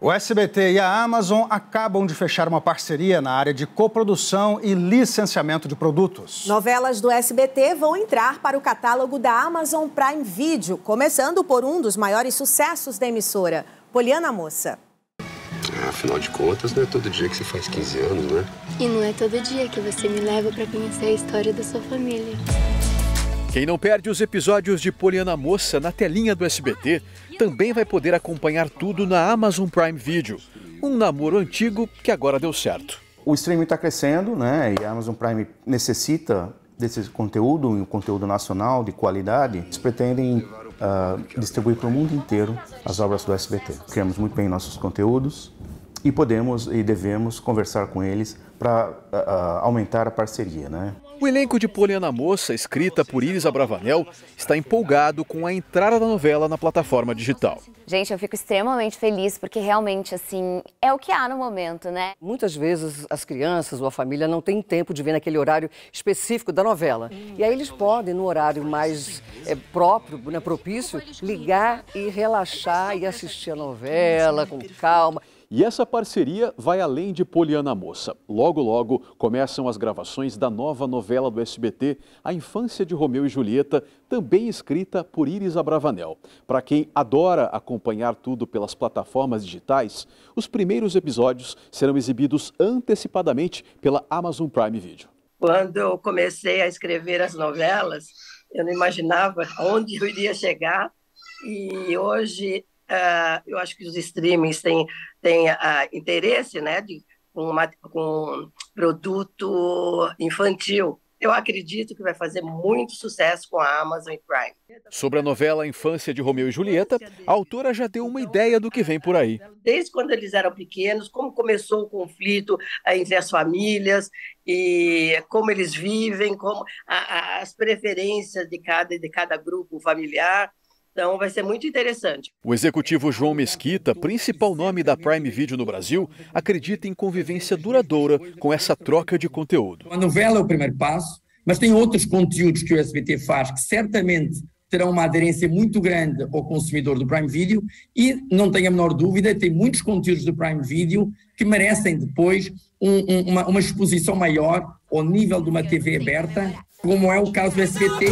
O SBT e a Amazon acabam de fechar uma parceria na área de coprodução e licenciamento de produtos. Novelas do SBT vão entrar para o catálogo da Amazon Prime Video, começando por um dos maiores sucessos da emissora, Poliana Moça. Ah, afinal de contas, não é todo dia que se faz 15 anos, né? E não é todo dia que você me leva para conhecer a história da sua família. Quem não perde os episódios de Poliana Moça na telinha do SBT também vai poder acompanhar tudo na Amazon Prime Video. Um namoro antigo que agora deu certo. O streaming está crescendo, né? E a Amazon Prime necessita desse conteúdo, um conteúdo nacional de qualidade. Eles pretendem uh, distribuir para o mundo inteiro as obras do SBT. Criamos muito bem nossos conteúdos e podemos e devemos conversar com eles para aumentar a parceria. Né? O elenco de Poliana Moça, escrita por Iris Abravanel, está empolgado com a entrada da novela na plataforma digital. Gente, eu fico extremamente feliz porque realmente, assim, é o que há no momento, né? Muitas vezes as crianças ou a família não tem tempo de ver naquele horário específico da novela. E aí eles podem, no horário mais é, próprio, né, propício, ligar e relaxar e assistir a novela com calma. E essa parceria vai além de Poliana Moça. Logo, logo começam as gravações da nova novela do SBT, A Infância de Romeu e Julieta, também escrita por Iris Abravanel. Para quem adora acompanhar tudo pelas plataformas digitais, os primeiros episódios serão exibidos antecipadamente pela Amazon Prime Video. Quando eu comecei a escrever as novelas, eu não imaginava onde eu iria chegar. E hoje uh, eu acho que os streamings têm, têm uh, interesse né, de, com, uma, com produto infantil. Eu acredito que vai fazer muito sucesso com a Amazon Prime. Sobre a novela Infância de Romeu e Julieta, a autora já deu uma ideia do que vem por aí. Desde quando eles eram pequenos, como começou o conflito ah, entre as famílias e como eles vivem, como as preferências de cada de cada grupo familiar. Então vai ser muito interessante. O executivo João Mesquita, principal nome da Prime Video no Brasil, acredita em convivência duradoura com essa troca de conteúdo. A novela é o primeiro passo, mas tem outros conteúdos que o SBT faz que certamente terão uma aderência muito grande ao consumidor do Prime Video e, não tenho a menor dúvida, tem muitos conteúdos do Prime Video que merecem depois um, um, uma, uma exposição maior ao nível de uma TV aberta, como é o caso do SBT.